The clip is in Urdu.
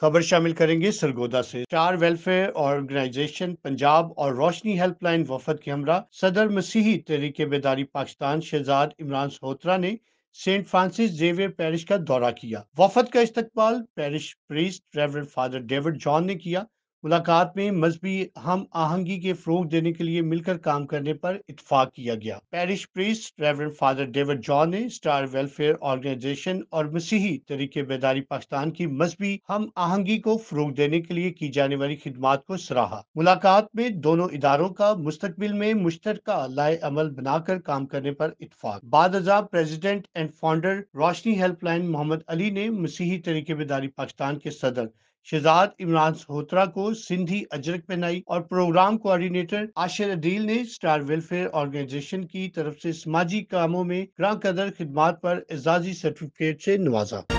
خبر شامل کریں گے سرگودا سے چار آرگنائزیشن پنجاب اور روشنی ہیلپ لائن وفد کے ہمراہ صدر مسیحی تحریک بیداری پاکستان شہزاد عمران سہوترا نے سینٹ فرانسس جیویئر پیرش کا دورہ کیا وفد کا استقبال parish priest press father David John نے کیا ملاقات میں مذہبی ہم آہنگی کے فروغ دینے کے لیے مل کر کام کرنے پر اتفاق کیا گیا ریورن فادر ڈیوڈ جان نے ویلفیئر آرگنائزیشن اور مسیحی طریقے بیداری پاکستان کی مذہبی ہم آہنگی کو فروغ دینے کے لیے کی جانے والی خدمات کو سراہا ملاقات میں دونوں اداروں کا مستقبل میں مشترکہ لائے عمل بنا کر کام کرنے پر اتفاق بعد ازاں president and founder Roshni helpline Muhammad Ali نے مسیحی طریقے بیداری پاکستان کے صدر شہزاد عمران سہوترا کو سندھی اجرک پہنائی اور پروگرام کوارڈینیٹر آشر عدیل نے سٹار ویلفیئر آرگنائزیشن کی طرف سے سماجی کاموں میں گراں قدر خدمات پر اعزازی سرٹیفکیٹ سے نوازا